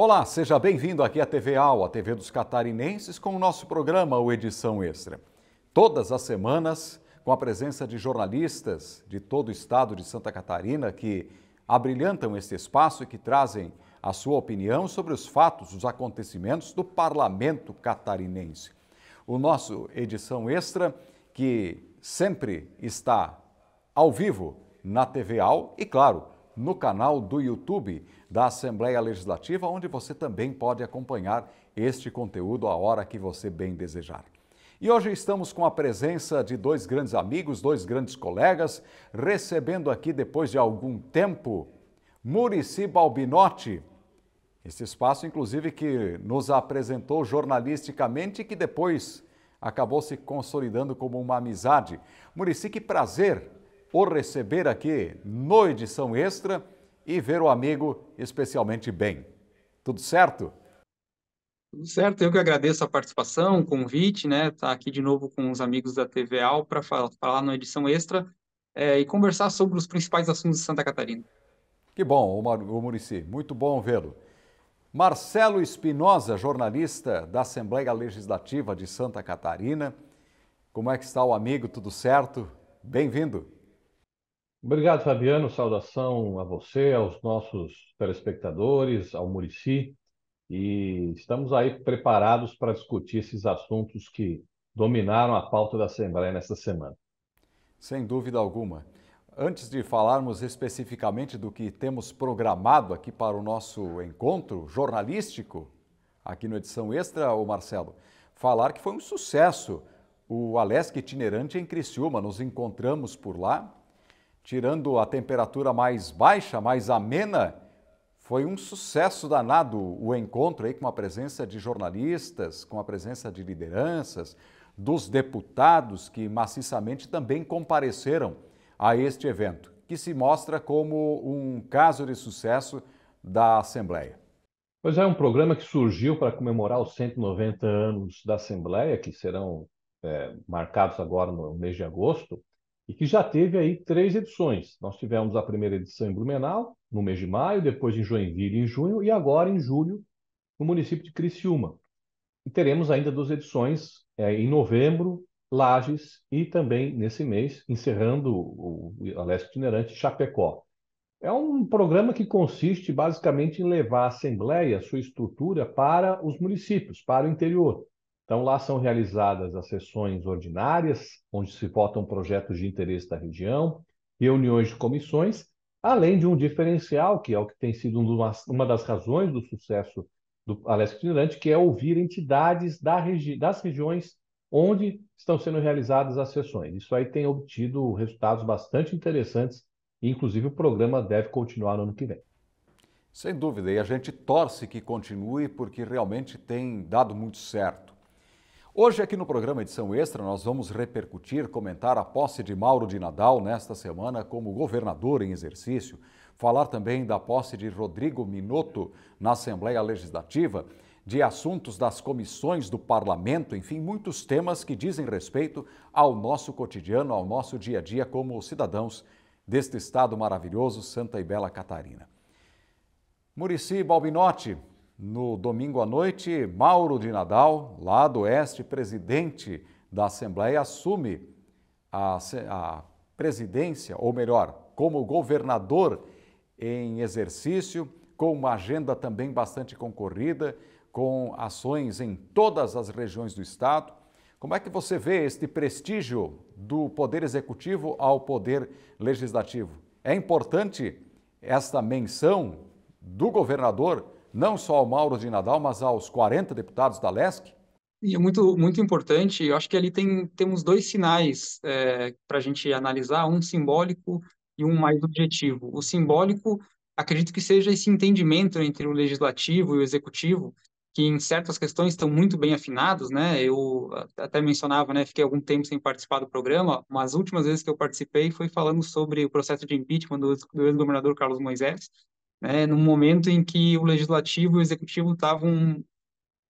Olá, seja bem-vindo aqui à TV Al, a TV dos catarinenses, com o nosso programa, o Edição Extra. Todas as semanas, com a presença de jornalistas de todo o estado de Santa Catarina que abrilhantam este espaço e que trazem a sua opinião sobre os fatos, os acontecimentos do parlamento catarinense. O nosso Edição Extra, que sempre está ao vivo na TV Al e, claro, no canal do YouTube da Assembleia Legislativa, onde você também pode acompanhar este conteúdo a hora que você bem desejar. E hoje estamos com a presença de dois grandes amigos, dois grandes colegas, recebendo aqui, depois de algum tempo, Murici Balbinotti. Este espaço, inclusive, que nos apresentou jornalisticamente e que depois acabou se consolidando como uma amizade. Murici, que prazer o receber aqui no Edição Extra e ver o amigo especialmente bem. Tudo certo? Tudo certo, eu que agradeço a participação, o convite, né? Estar tá aqui de novo com os amigos da TV Al para falar, numa edição extra é, e conversar sobre os principais assuntos de Santa Catarina. Que bom, o Murici, muito bom vê-lo. Marcelo Espinosa, jornalista da Assembleia Legislativa de Santa Catarina. Como é que está o amigo? Tudo certo? Bem-vindo. Obrigado, Fabiano. Saudação a você, aos nossos telespectadores, ao Murici. E estamos aí preparados para discutir esses assuntos que dominaram a pauta da Assembleia nesta semana. Sem dúvida alguma. Antes de falarmos especificamente do que temos programado aqui para o nosso encontro jornalístico, aqui no Edição Extra, o Marcelo, falar que foi um sucesso o Alesc Itinerante em Criciúma. Nos encontramos por lá tirando a temperatura mais baixa, mais amena, foi um sucesso danado o encontro aí com a presença de jornalistas, com a presença de lideranças, dos deputados que maciçamente também compareceram a este evento, que se mostra como um caso de sucesso da Assembleia. Pois é, um programa que surgiu para comemorar os 190 anos da Assembleia, que serão é, marcados agora no mês de agosto, e que já teve aí três edições. Nós tivemos a primeira edição em Blumenau, no mês de maio, depois em Joinville em junho, e agora em julho, no município de Criciúma. E teremos ainda duas edições é, em novembro, Lages, e também nesse mês, encerrando o, o Alesco Itinerante, Chapecó. É um programa que consiste basicamente em levar a Assembleia, sua estrutura, para os municípios, para o interior. Então, lá são realizadas as sessões ordinárias, onde se votam projetos de interesse da região, reuniões de comissões, além de um diferencial, que é o que tem sido uma, das razões do sucesso do Alesc Itinerante, que é ouvir entidades da regi das regiões onde estão sendo realizadas as sessões. Isso aí tem obtido resultados bastante interessantes, e inclusive o programa deve continuar no ano que vem. Sem dúvida, e a gente torce que continue, porque realmente tem dado muito certo. Hoje, aqui no programa Edição Extra, nós vamos repercutir, comentar a posse de Mauro de Nadal nesta semana como governador em exercício, falar também da posse de Rodrigo Minotto na Assembleia Legislativa, de assuntos das comissões do parlamento, enfim, muitos temas que dizem respeito ao nosso cotidiano, ao nosso dia a dia como cidadãos deste estado maravilhoso, Santa e Bela Catarina. Murici Balbinotti, no domingo à noite, Mauro de Nadal, lá do Oeste, presidente da Assembleia, assume a, a presidência, ou melhor, como governador em exercício, com uma agenda também bastante concorrida, com ações em todas as regiões do Estado. Como é que você vê este prestígio do Poder Executivo ao Poder Legislativo? É importante esta menção do governador não só ao Mauro de Nadal, mas aos 40 deputados da LESC? E é muito, muito importante. Eu acho que ali tem, temos dois sinais é, para a gente analisar: um simbólico e um mais objetivo. O simbólico, acredito que seja esse entendimento entre o legislativo e o executivo, que em certas questões estão muito bem afinados, né? Eu até mencionava, né? Fiquei algum tempo sem participar do programa, mas as últimas vezes que eu participei foi falando sobre o processo de impeachment do, do ex-governador Carlos Moisés, né, num momento em que o legislativo e o executivo estavam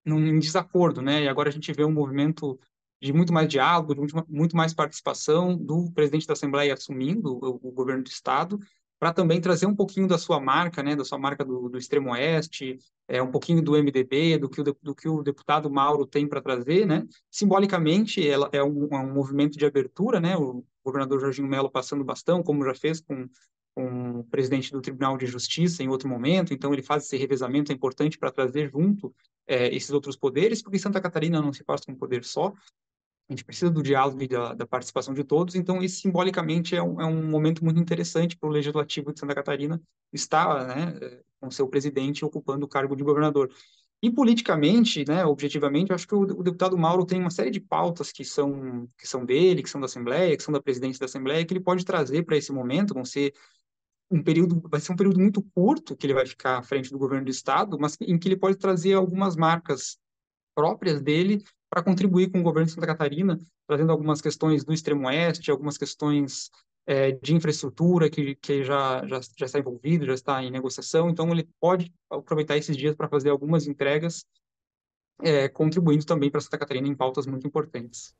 em desacordo, né? E agora a gente vê um movimento de muito mais diálogo, de muito mais participação do presidente da Assembleia assumindo o, o governo do Estado, para também trazer um pouquinho da sua marca, né, da sua marca do, do Extremo Oeste, é, um pouquinho do MDB, do que o, do que o deputado Mauro tem para trazer, né? Simbolicamente, ela é um, é um, movimento de abertura, né? O governador Jorginho Melo passando bastão, como já fez com com o presidente do Tribunal de Justiça em outro momento, então ele faz esse revezamento é importante para trazer junto é, esses outros poderes, porque Santa Catarina não se passa com um poder só, a gente precisa do diálogo e da, da participação de todos, então isso simbolicamente é um, é um momento muito interessante para o Legislativo de Santa Catarina estar né, é, com seu presidente ocupando o cargo de governador. E politicamente, né, objetivamente, eu acho que o, o, deputado Mauro tem uma série de pautas que são, que são dele, que são da Assembleia, que são da presidência da Assembleia, que ele pode trazer para esse momento, vão ser um período, vai ser um período muito curto que ele vai ficar à frente do governo do Estado, mas em que ele pode trazer algumas marcas próprias dele para contribuir com o governo de Santa Catarina, trazendo algumas questões do extremo oeste, algumas questões é, de infraestrutura que, que já, já, já está envolvido, já está em negociação, então ele pode aproveitar esses dias para fazer algumas entregas, é, contribuindo também para Santa Catarina em pautas muito importantes.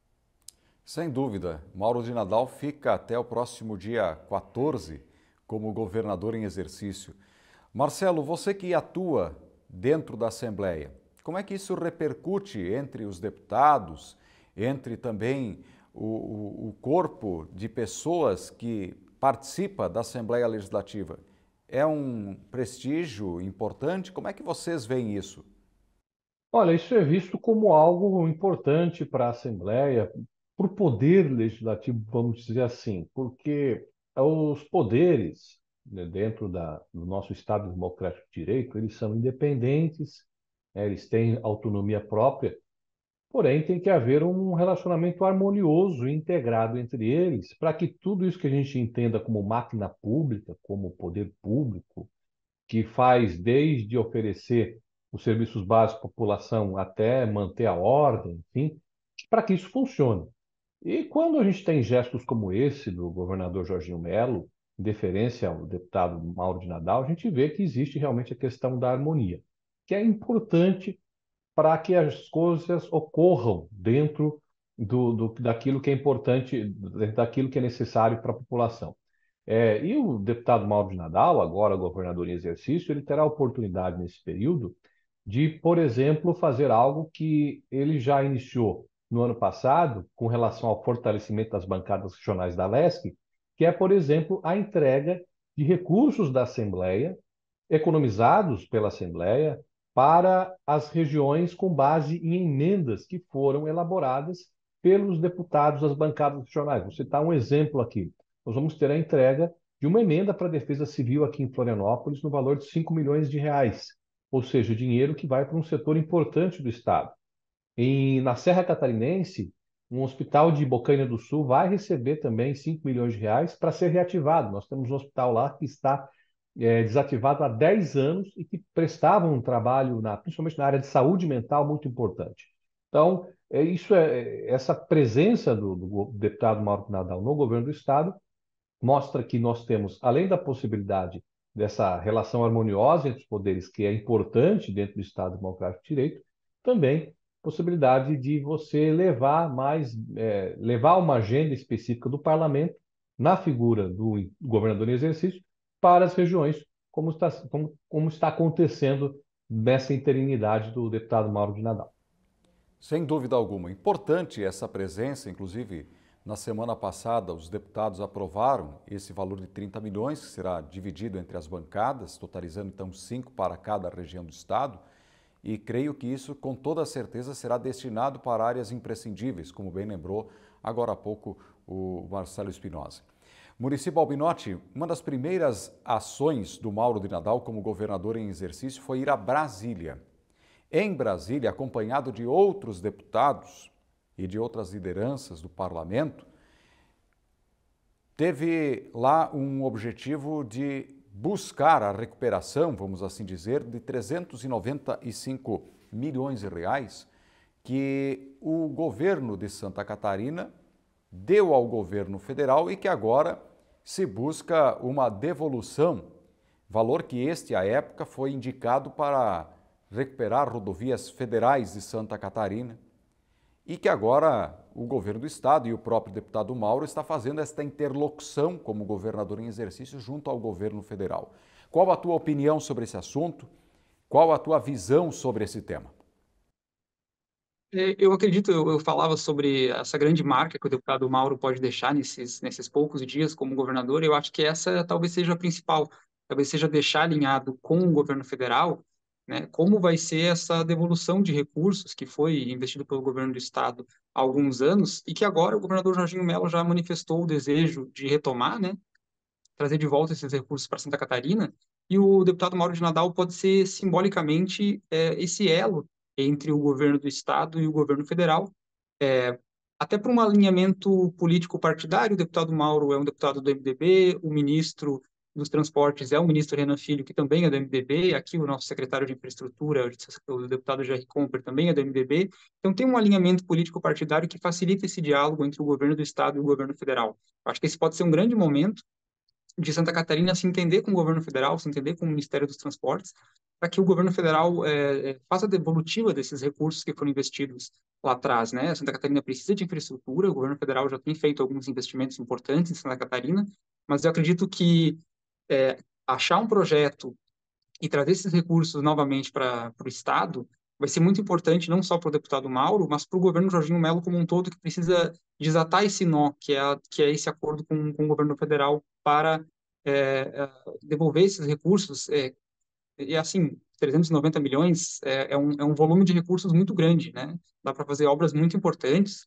Sem dúvida, Mauro de Nadal fica até o próximo dia 14 como governador em exercício. Marcelo, você que atua dentro da Assembleia, como é que isso repercute entre os deputados, entre também o, o corpo de pessoas que participa da Assembleia Legislativa é um prestígio importante? Como é que vocês veem isso? Olha, isso é visto como algo importante para a Assembleia, para o poder legislativo, vamos dizer assim, porque é os poderes né, dentro da, do nosso Estado Democrático de Direito, eles são independentes, né, eles têm autonomia própria, Porém, tem que haver um relacionamento harmonioso e integrado entre eles, para que tudo isso que a gente entenda como máquina pública, como poder público, que faz desde oferecer os serviços básicos à população até manter a ordem, enfim, para que isso funcione. E quando a gente tem gestos como esse do governador Jorginho Melo, em deferência ao deputado Mauro de Nadal, a gente vê que existe realmente a questão da harmonia, que é importante para que as coisas ocorram dentro do, do, daquilo que é importante, daquilo que é necessário para a população. É, e o deputado Mauro de Nadal, agora governador em exercício, ele terá a oportunidade nesse período de, por exemplo, fazer algo que ele já iniciou no ano passado com relação ao fortalecimento das bancadas regionais da LESC, que é, por exemplo, a entrega de recursos da Assembleia, economizados pela Assembleia, para as regiões com base em emendas que foram elaboradas pelos deputados das bancadas regionais. Vou citar um exemplo aqui. Nós vamos ter a entrega de uma emenda para a Defesa Civil aqui em Florianópolis no valor de 5 milhões de reais, ou seja, dinheiro que vai para um setor importante do Estado. E na Serra Catarinense, um hospital de Bocaina do Sul vai receber também 5 milhões de reais para ser reativado. Nós temos um hospital lá que está é, há 10 anos e que prestavam um trabalho, na, principalmente na área de saúde mental, muito importante. Então, é, isso é, é essa presença do, do deputado Mauro Nadal no governo do Estado mostra que nós temos, além da possibilidade dessa relação harmoniosa entre os poderes, que é importante dentro do Estado Democrático de Direito, também possibilidade de você levar mais, é, levar uma agenda específica do parlamento na figura do governador em exercício para as regiões, como está, como, como está acontecendo nessa interinidade do deputado Mauro de Nadal. Sem dúvida alguma. Importante essa presença, inclusive, na semana passada, os deputados aprovaram esse valor de 30 milhões, que será dividido entre as bancadas, totalizando então cinco para cada região do Estado. E creio que isso, com toda certeza, será destinado para áreas imprescindíveis, como bem lembrou agora há pouco o Marcelo Espinosa. Murici Balbinotti, uma das primeiras ações do Mauro de Nadal como governador em exercício foi ir a Brasília. Em Brasília, acompanhado de outros deputados e de outras lideranças do parlamento, teve lá um objetivo de buscar a recuperação, vamos assim dizer, de 395 milhões de reais que o governo de Santa Catarina deu ao governo federal e que agora se busca uma devolução, valor que este à época foi indicado para recuperar rodovias federais de Santa Catarina e que agora o governo do estado e o próprio deputado Mauro está fazendo esta interlocução como governador em exercício junto ao governo federal. Qual a tua opinião sobre esse assunto? Qual a tua visão sobre esse tema? É, eu acredito, eu, eu, falava sobre essa grande marca que o deputado Mauro pode deixar nesses, nesses poucos dias como governador, eu acho que essa talvez seja a principal, talvez seja deixar alinhado com o governo federal, né, como vai ser essa devolução de recursos que foi investido pelo governo do estado há alguns anos e que agora o governador Jorginho Melo já manifestou o desejo de retomar, né, trazer de volta esses recursos para Santa Catarina, e o deputado Mauro de Nadal pode ser simbolicamente é, esse elo entre o governo do Estado e o governo federal. É, até para um alinhamento político-partidário, o deputado Mauro é um deputado do MDB, o ministro dos Transportes é o ministro Renan Filho, que também é do MDB, aqui o nosso secretário de Infraestrutura, o deputado Jerry Comper, também é do MDB. Então tem um alinhamento político-partidário que facilita esse diálogo entre o governo do Estado e o governo federal. Acho que esse pode ser um grande momento de Santa Catarina se entender com o governo federal, se entender com o Ministério dos Transportes, para que o governo federal é, é, faça a devolutiva desses recursos que foram investidos lá atrás. Né? Santa Catarina precisa de infraestrutura, o governo federal já tem feito alguns investimentos importantes em Santa Catarina, mas eu acredito que é, achar um projeto e trazer esses recursos novamente para o Estado vai ser muito importante não só para o deputado Mauro, mas para o governo Jorginho Melo como um todo, que precisa desatar esse nó, que é, que é esse acordo com, com o governo federal para é, é devolver esses recursos, é, e assim, 390 milhões é, é, um, é um volume de recursos muito grande, né? Dá para fazer obras muito importantes,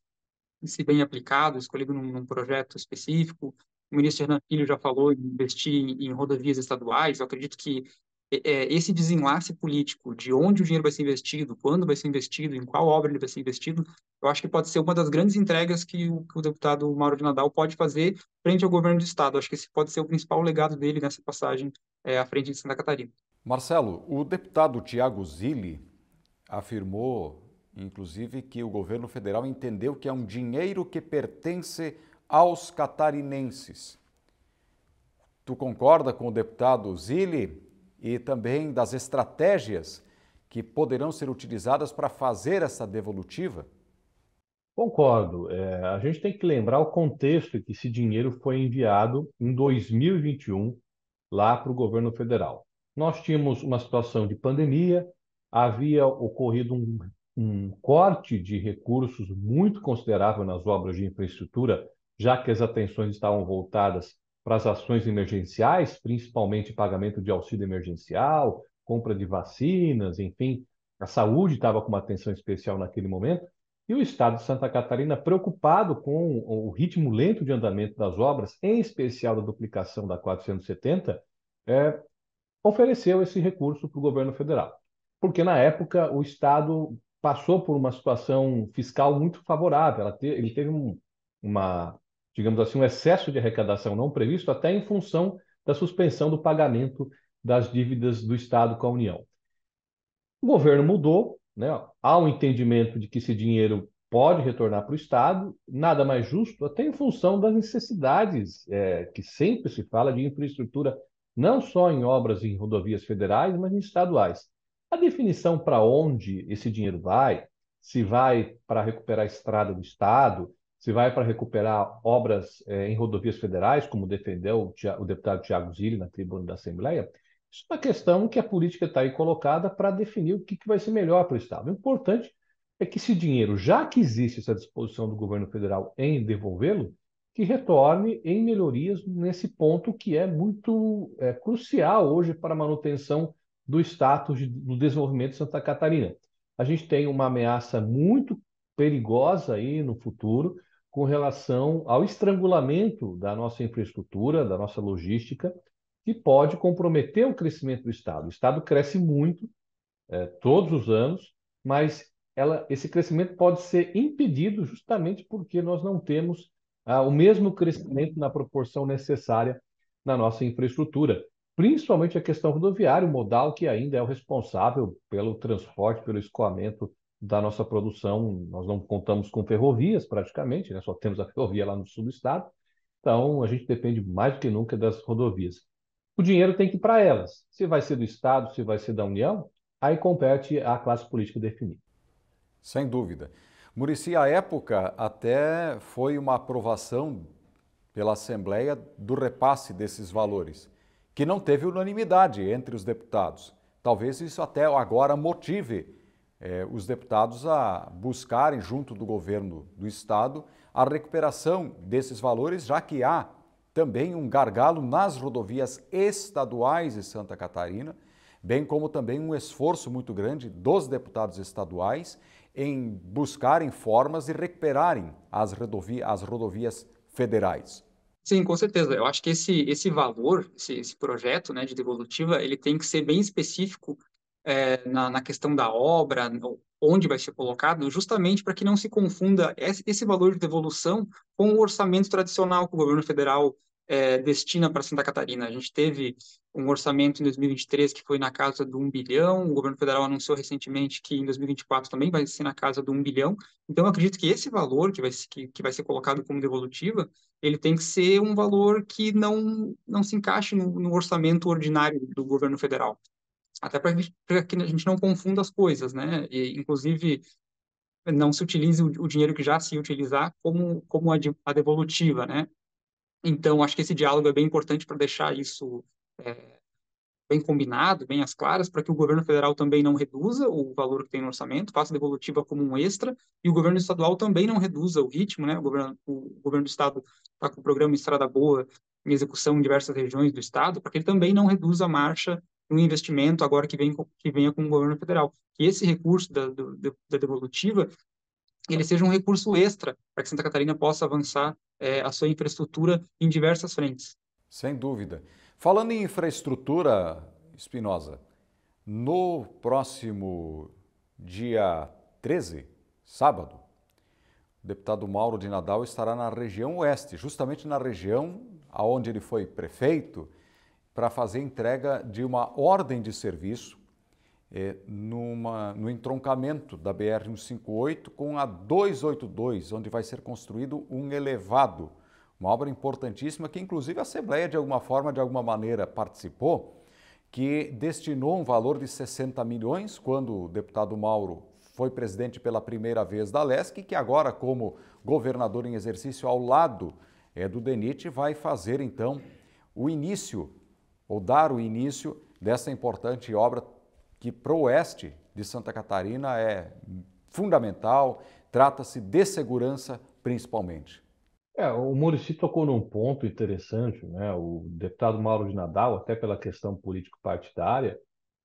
se bem aplicado, escolhido num, num projeto específico. O ministro Hernan Filho já falou em investir em, em rodovias estaduais. Eu acredito que é, é, esse desenlace político de onde o dinheiro vai ser investido, quando vai ser investido, em qual obra ele vai ser investido, eu acho que pode ser uma das grandes entregas que o, que o deputado Mauro de Nadal pode fazer frente ao governo do Estado. Eu acho que esse pode ser o principal legado dele nessa passagem é, à frente de Santa Catarina. Marcelo, o deputado Tiago Zilli afirmou, inclusive, que o governo federal entendeu que é um dinheiro que pertence aos catarinenses. Tu concorda com o deputado Zilli e também das estratégias que poderão ser utilizadas para fazer essa devolutiva? Concordo. É, a gente tem que lembrar o contexto em que esse dinheiro foi enviado em 2021 lá para o governo federal nós tínhamos uma situação de pandemia, havia ocorrido um, um corte de recursos muito considerável nas obras de infraestrutura, já que as atenções estavam voltadas para as ações emergenciais, principalmente pagamento de auxílio emergencial, compra de vacinas, enfim, a saúde estava com uma atenção especial naquele momento, e o Estado de Santa Catarina, preocupado com o ritmo lento de andamento das obras, em especial a duplicação da 470, é, ofereceu esse recurso para o governo federal. Porque na época o Estado passou por uma situação fiscal muito favorável, te, ele teve um, uma, digamos assim, um excesso de arrecadação não previsto, até em função da suspensão do pagamento das dívidas do Estado com a União. O governo mudou, né? há um entendimento de que esse dinheiro pode retornar para o Estado, nada mais justo, até em função das necessidades, é, que sempre se fala de infraestrutura não só em obras em rodovias federais, mas em estaduais. A definição para onde esse dinheiro vai, se vai para recuperar a estrada do Estado, se vai para recuperar obras eh, em rodovias federais, como defendeu o, o deputado Tiago Zilli na tribuna da Assembleia, isso é uma questão que a política está aí colocada para definir o que, que vai ser melhor para o Estado. O importante é que esse dinheiro, já que existe essa disposição do governo federal em devolvê-lo, que retorne em melhorias nesse ponto que é muito é, crucial hoje para a manutenção do status de, do desenvolvimento de Santa Catarina. A gente tem uma ameaça muito perigosa aí no futuro com relação ao estrangulamento da nossa infraestrutura, da nossa logística, que pode comprometer o crescimento do Estado. O Estado cresce muito é, todos os anos, mas ela, esse crescimento pode ser impedido justamente porque nós não temos ah, o mesmo crescimento na proporção necessária na nossa infraestrutura, principalmente a questão rodoviária, o modal que ainda é o responsável pelo transporte, pelo escoamento da nossa produção. Nós não contamos com ferrovias praticamente, né? só temos a ferrovia lá no sul do estado, então a gente depende mais do que nunca das rodovias. O dinheiro tem que ir para elas. Se vai ser do Estado, se vai ser da União, aí compete à classe política definir. Sem dúvida. Murici, à época, até foi uma aprovação pela Assembleia do repasse desses valores, que não teve unanimidade entre os deputados. Talvez isso até agora motive eh, os deputados a buscarem, junto do governo do Estado, a recuperação desses valores, já que há também um gargalo nas rodovias estaduais de Santa Catarina, bem como também um esforço muito grande dos deputados estaduais em buscarem formas de recuperarem as, rodovi as rodovias federais. Sim, com certeza. Eu acho que esse, esse valor, esse, esse projeto né, de devolutiva, ele tem que ser bem específico é, na, na, questão da obra, onde vai ser colocado, justamente para que não se confunda esse, esse valor de devolução com o orçamento tradicional que o governo federal é, destina para Santa Catarina. A gente teve um orçamento em 2023 que foi na casa do um bilhão, o governo federal anunciou recentemente que em 2024 também vai ser na casa do um bilhão. Então, eu acredito que esse valor que vai, que, que vai ser colocado como devolutiva, ele tem que ser um valor que não, não se encaixe no, no orçamento ordinário do governo federal. Até para que a gente não confunda as coisas, né? E, inclusive, não se utilize o, o dinheiro que já se utilizar como, como a, a devolutiva, né? Então, acho que esse diálogo é bem importante para deixar isso é, bem combinado, bem às claras, para que o governo federal também não reduza o valor que tem no orçamento, faça a devolutiva como um extra, e o governo estadual também não reduza o ritmo, né? O governo, o governo do estado está com o programa Estrada Boa em execução em diversas regiões do estado, para que ele também não reduza a marcha no investimento agora que, vem, que venha com o governo federal. Que esse recurso da, do, da devolutiva ele seja um recurso extra para que Santa Catarina possa avançar é, a sua infraestrutura em diversas frentes. Sem dúvida. Falando em infraestrutura, Espinosa, no próximo dia 13, sábado, o deputado Mauro de Nadal estará na região oeste, justamente na região aonde ele foi prefeito, para fazer entrega de uma ordem de serviço é, numa, no entroncamento da BR-158 com a 282, onde vai ser construído um elevado. Uma obra importantíssima que, inclusive, a Assembleia, de alguma forma, de alguma maneira, participou, que destinou um valor de 60 milhões quando o deputado Mauro foi presidente pela primeira vez da LESC, que agora, como governador em exercício ao lado é, do DENIT, vai fazer então o início, ou dar o início dessa importante obra que para o oeste de Santa Catarina é fundamental, trata-se de segurança principalmente. É, o Murici tocou num ponto interessante, né? O deputado Mauro de Nadal, até pela questão político-partidária,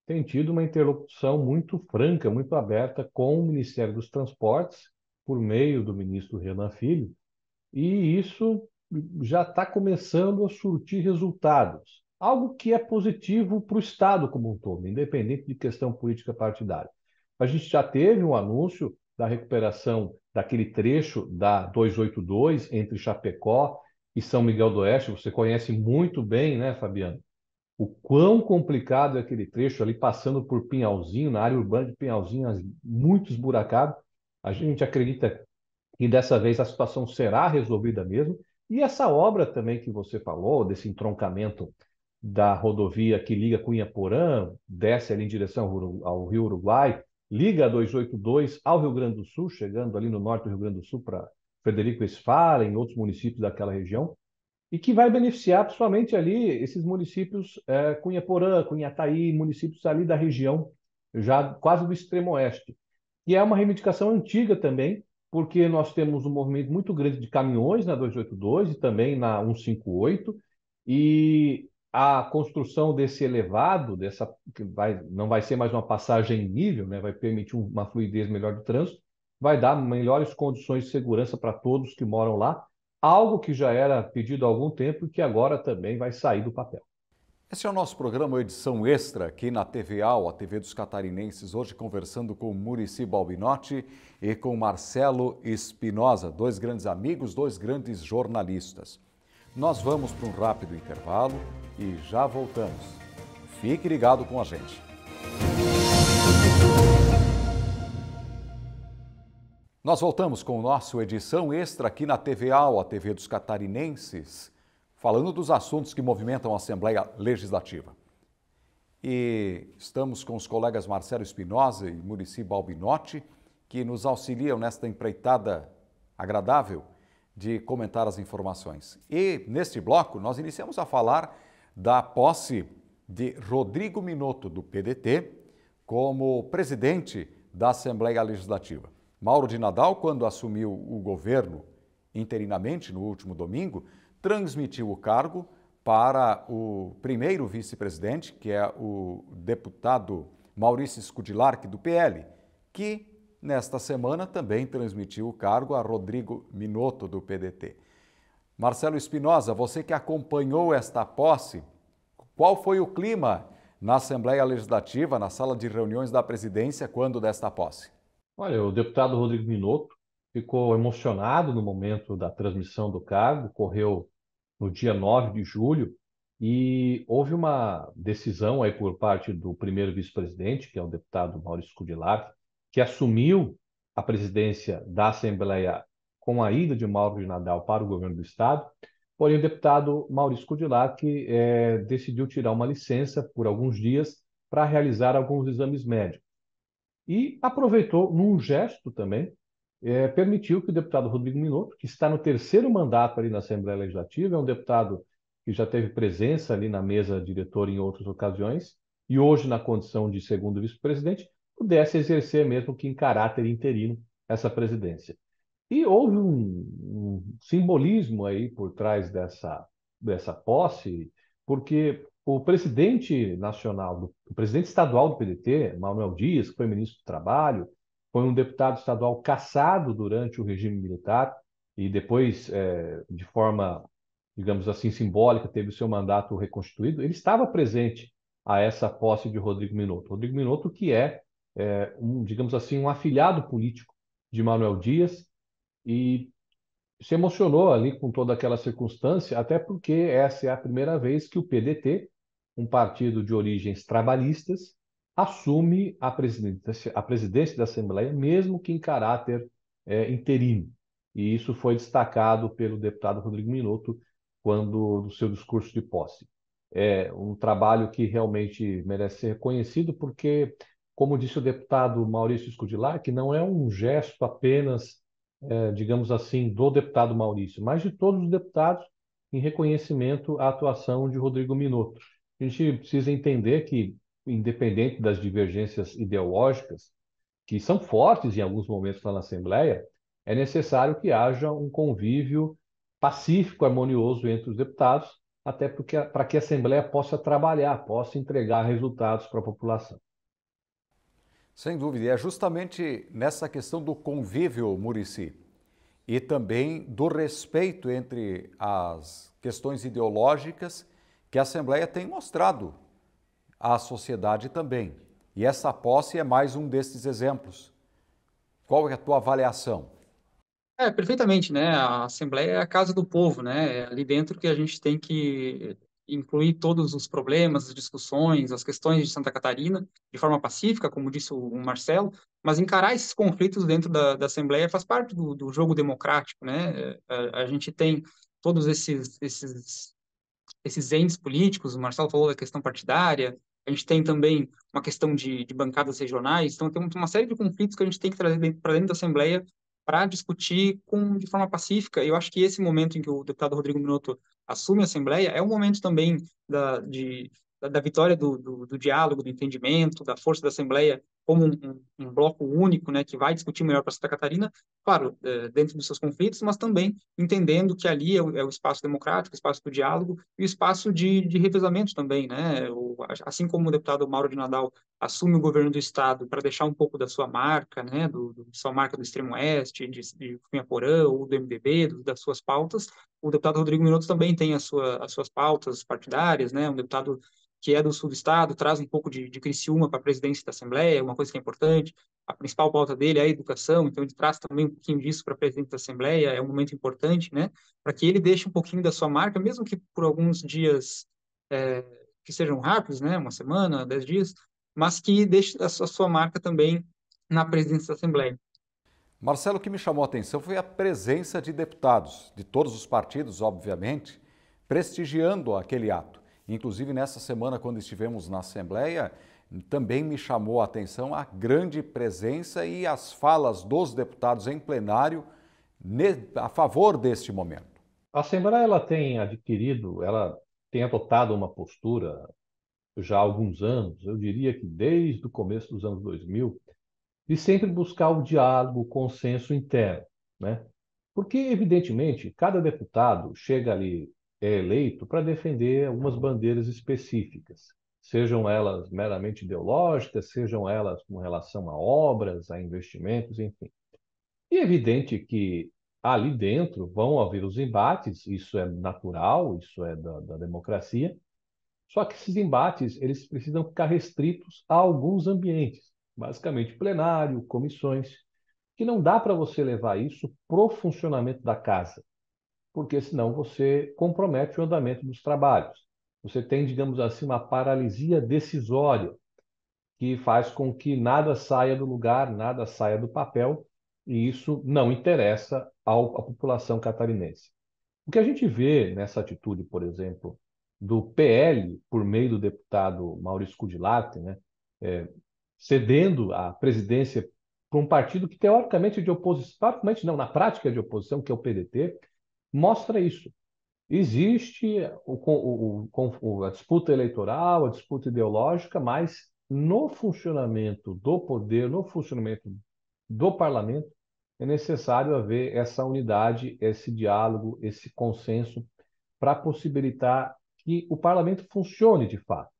tem tido uma interlocução muito franca, muito aberta com o Ministério dos Transportes, por meio do ministro Renan Filho, e isso já está começando a surtir resultados algo que é positivo para o Estado como um todo, independente de questão política partidária. A gente já teve um anúncio da recuperação daquele trecho da 282 entre Chapecó e São Miguel do Oeste. Você conhece muito bem, né, Fabiano? O quão complicado é aquele trecho ali, passando por Pinhalzinho, na área urbana de Pinhalzinho, muito esburacado. A gente acredita que dessa vez a situação será resolvida mesmo. E essa obra também que você falou, desse entroncamento da rodovia que liga Cunha Porã, desce ali em direção ao Rio Uruguai, liga 282 ao Rio Grande do Sul, chegando ali no norte do Rio Grande do Sul para Frederico em outros municípios daquela região, e que vai beneficiar principalmente ali esses municípios é, Cunha Porã, Cunhataí, municípios ali da região já quase do extremo oeste. E é uma reivindicação antiga também, porque nós temos um movimento muito grande de caminhões na 282 e também na 158, e a construção desse elevado, dessa que vai, não vai ser mais uma passagem em nível, né? vai permitir uma fluidez melhor do trânsito, vai dar melhores condições de segurança para todos que moram lá, algo que já era pedido há algum tempo e que agora também vai sair do papel. Esse é o nosso programa Edição Extra, aqui na TVA, a TV dos Catarinenses, hoje conversando com Murici Balbinotti e com Marcelo Espinosa, dois grandes amigos, dois grandes jornalistas. Nós vamos para um rápido intervalo e já voltamos. Fique ligado com a gente. Nós voltamos com o nosso edição extra aqui na TVAL, a TV dos Catarinenses, falando dos assuntos que movimentam a Assembleia Legislativa. E estamos com os colegas Marcelo Espinosa e Murici Balbinotti, que nos auxiliam nesta empreitada agradável de comentar as informações. E neste bloco, nós iniciamos a falar da posse de Rodrigo Minotto, do PDT, como presidente da Assembleia Legislativa. Mauro de Nadal, quando assumiu o governo interinamente no último domingo, transmitiu o cargo para o primeiro vice-presidente, que é o deputado Maurício Scudilarc, do PL, que nesta semana também transmitiu o cargo a Rodrigo Minotto, do PDT. Marcelo Espinosa, você que acompanhou esta posse, qual foi o clima na Assembleia Legislativa, na sala de reuniões da presidência, quando desta posse? Olha, o deputado Rodrigo Minotto ficou emocionado no momento da transmissão do cargo, correu no dia 9 de julho, e houve uma decisão aí por parte do primeiro vice-presidente, que é o deputado Maurício Cudilac, que assumiu a presidência da Assembleia com a ida de Mauro de Nadal para o governo do Estado, porém o deputado Maurício Cudilac é, decidiu tirar uma licença por alguns dias para realizar alguns exames médicos. E aproveitou, num gesto também, é, permitiu que o deputado Rodrigo Minotto, que está no terceiro mandato ali na Assembleia Legislativa, é um deputado que já teve presença ali na mesa diretora em outras ocasiões, e hoje, na condição de segundo vice-presidente, pudesse exercer, mesmo que em caráter interino, essa presidência. E houve um, um simbolismo aí por trás dessa, dessa posse, porque o presidente nacional, o presidente estadual do PDT, Manuel Dias, que foi ministro do Trabalho, foi um deputado estadual caçado durante o regime militar e depois, é, de forma, digamos assim, simbólica, teve o seu mandato reconstituído. Ele estava presente a essa posse de Rodrigo Minotto. Rodrigo Minotto, que é é, um, digamos assim, um afilhado político de Manuel Dias e se emocionou ali com toda aquela circunstância, até porque essa é a primeira vez que o PDT, um partido de origens trabalhistas, assume a presidência, a presidência da Assembleia, mesmo que em caráter é, interino. E isso foi destacado pelo deputado Rodrigo Minuto quando no seu discurso de posse. É um trabalho que realmente merece ser reconhecido, porque como disse o deputado Maurício Scudilar, que não é um gesto apenas, é, digamos assim, do deputado Maurício, mas de todos os deputados em reconhecimento à atuação de Rodrigo Minotto. A gente precisa entender que, independente das divergências ideológicas, que são fortes em alguns momentos lá na Assembleia, é necessário que haja um convívio pacífico, harmonioso entre os deputados, até porque, para que a Assembleia possa trabalhar, possa entregar resultados para a população. Sem dúvida, e é justamente nessa questão do convívio, Murici, e também do respeito entre as questões ideológicas que a Assembleia tem mostrado à sociedade também. E essa posse é mais um desses exemplos. Qual é a tua avaliação? É, perfeitamente, né? A Assembleia é a casa do povo, né? É ali dentro que a gente tem que incluir todos os problemas, as discussões, as questões de Santa Catarina de forma pacífica, como disse o Marcelo, mas encarar esses conflitos dentro da, da Assembleia faz parte do, do jogo democrático, né? A, é, é, a, gente tem todos esses, esses, esses entes políticos, o Marcelo falou da questão partidária, a gente tem também uma questão de, de bancadas regionais, então tem uma série de conflitos que a gente tem que trazer para dentro da Assembleia para discutir com, de forma pacífica. Eu acho que esse momento em que o deputado Rodrigo Minotto assume a Assembleia, é um momento também da, de, da, da vitória do, do, do, diálogo, do entendimento, da força da Assembleia como um, um, bloco único, né, que vai discutir melhor para Santa Catarina, claro, é, dentro dos seus conflitos, mas também entendendo que ali é o, é o espaço democrático, o espaço do diálogo e o espaço de, de revezamento também, né, o, assim como o deputado Mauro de Nadal assume o governo do estado para deixar um pouco da sua marca, né, do, do sua marca do extremo oeste, de, de Porã ou do MDB, do, das suas pautas, o deputado Rodrigo Minotto também tem a sua, as suas pautas partidárias, né, um deputado que é do sul do estado, traz um pouco de, de Criciúma para a presidência da Assembleia, uma coisa que é importante. A principal pauta dele é a educação, então ele traz também um pouquinho disso para a Presidência da Assembleia, é um momento importante, né? Para que ele deixe um pouquinho da sua marca, mesmo que por alguns dias é, que sejam rápidos, né? Uma semana, dez dias, mas que deixe a sua, a sua marca também na presidência da Assembleia. Marcelo, o que me chamou a atenção foi a presença de deputados, de todos os partidos, obviamente, prestigiando aquele ato. Inclusive, nessa semana, quando estivemos na Assembleia, também me chamou a atenção a grande presença e as falas dos deputados em plenário a favor deste momento. A Assembleia ela tem adquirido, ela tem adotado uma postura já há alguns anos, eu diria que desde o começo dos anos 2000, de sempre buscar o diálogo, o consenso interno, né? Porque evidentemente cada deputado chega ali é eleito para defender algumas bandeiras específicas, sejam elas meramente ideológicas, sejam elas com relação a obras, a investimentos, enfim. E é evidente que ali dentro vão haver os embates, isso é natural, isso é da, da democracia, só que esses embates eles precisam ficar restritos a alguns ambientes, basicamente plenário, comissões, que não dá para você levar isso para o funcionamento da casa porque senão você compromete o andamento dos trabalhos. Você tem, digamos assim, uma paralisia decisória que faz com que nada saia do lugar, nada saia do papel, e isso não interessa ao, à população catarinense. O que a gente vê nessa atitude, por exemplo, do PL, por meio do deputado Maurício Cudilate, né, é, cedendo a presidência para um partido que teoricamente é de oposição, teoricamente não, na prática é de oposição, que é o PDT, mostra isso. Existe o, o, o, a disputa eleitoral, a disputa ideológica, mas no funcionamento do poder, no funcionamento do parlamento, é necessário haver essa unidade, esse diálogo, esse consenso para possibilitar que o parlamento funcione de fato.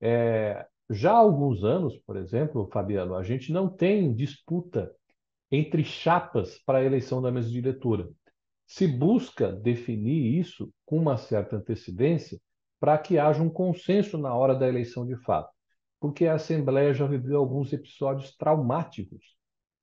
É, já há alguns anos, por exemplo, Fabiano, a gente não tem disputa entre chapas para a eleição da mesa diretora se busca definir isso com uma certa antecedência para que haja um consenso na hora da eleição de fato, porque a Assembleia já viveu alguns episódios traumáticos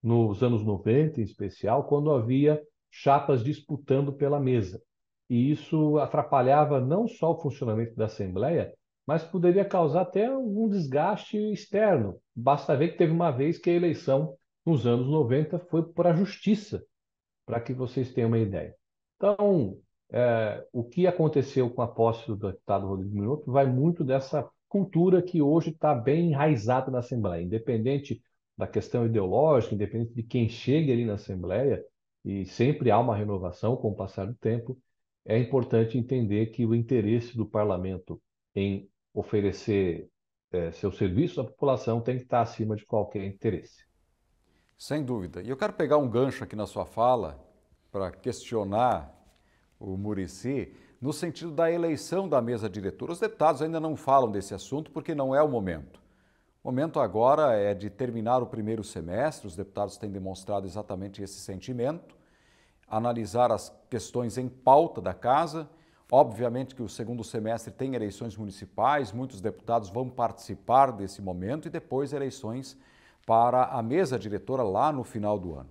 nos anos 90, em especial, quando havia chapas disputando pela mesa. E isso atrapalhava não só o funcionamento da Assembleia, mas poderia causar até algum desgaste externo. Basta ver que teve uma vez que a eleição, nos anos 90, foi para a justiça para que vocês tenham uma ideia. Então, é, o que aconteceu com a posse do deputado Rodrigo Minuto vai muito dessa cultura que hoje está bem enraizada na Assembleia, independente da questão ideológica, independente de quem chegue ali na Assembleia, e sempre há uma renovação com o passar do tempo, é importante entender que o interesse do parlamento em oferecer é, seu serviço à população tem que estar acima de qualquer interesse. Sem dúvida. E eu quero pegar um gancho aqui na sua fala para questionar o Murici no sentido da eleição da mesa diretora. Os deputados ainda não falam desse assunto porque não é o momento. O momento agora é de terminar o primeiro semestre, os deputados têm demonstrado exatamente esse sentimento, analisar as questões em pauta da casa. Obviamente que o segundo semestre tem eleições municipais, muitos deputados vão participar desse momento e depois eleições municipais para a mesa diretora lá no final do ano.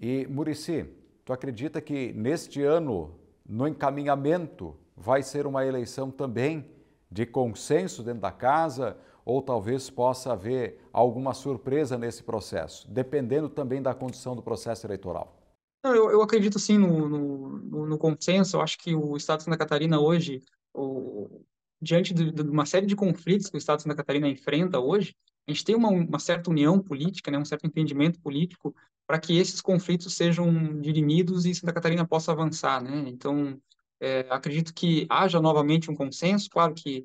E, Murici, tu acredita que neste ano, no encaminhamento, vai ser uma eleição também de consenso dentro da casa? Ou talvez possa haver alguma surpresa nesse processo, dependendo também da condição do processo eleitoral? Não, eu, eu, acredito sim no, no, no, consenso. Eu acho que o Estado de Santa Catarina hoje, o, diante de, de, uma série de conflitos que o Estado de Santa Catarina enfrenta hoje, a gente tem uma, uma certa união política, né, um certo entendimento político para que esses conflitos sejam dirimidos e Santa Catarina possa avançar, né? Então, é, acredito que haja novamente um consenso, claro que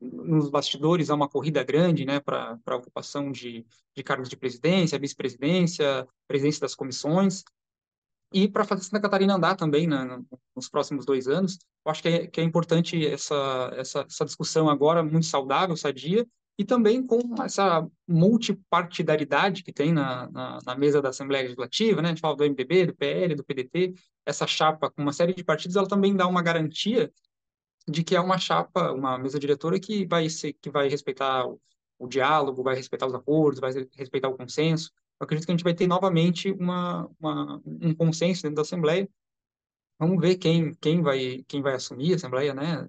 nos bastidores há uma corrida grande, né, para a ocupação de, de cargos de presidência, vice-presidência, presidência das comissões, e para fazer Santa Catarina andar também né, nos próximos dois anos, eu acho que é, que é importante essa, essa, essa discussão agora, muito saudável, sadia, e também com essa multipartidaridade que tem na, na, na, mesa da Assembleia Legislativa, né? a gente fala do MDB, do PL, do PDT, essa chapa com uma série de partidos, ela também dá uma garantia de que é uma chapa, uma mesa diretora que vai ser, que vai respeitar o, o diálogo, vai respeitar os acordos, vai respeitar o consenso. Eu acredito que a gente vai ter novamente uma, uma, um consenso dentro da Assembleia. Vamos ver quem, quem, vai, quem vai assumir a Assembleia, né?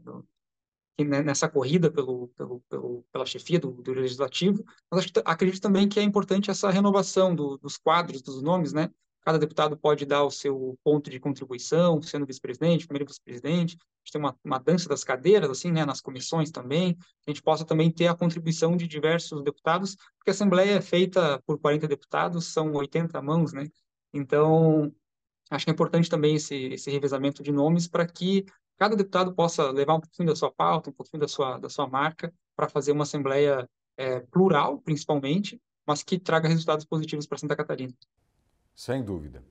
Né, nessa corrida pelo, pelo, pelo pela chefia do, do, legislativo, mas acredito também que é importante essa renovação do, dos quadros, dos nomes, né? Cada deputado pode dar o seu ponto de contribuição, sendo vice-presidente, primeiro vice-presidente. A gente tem uma, uma dança das cadeiras, assim, né, nas comissões também. A gente possa também ter a contribuição de diversos deputados, porque a Assembleia é feita por 40 deputados, são 80 mãos, né? Então, acho que é importante também esse, esse revezamento de nomes para que cada deputado possa levar um pouquinho da sua pauta, um pouquinho da sua, da sua marca, para fazer uma assembleia é, plural, principalmente, mas que traga resultados positivos para Santa Catarina. Sem dúvida.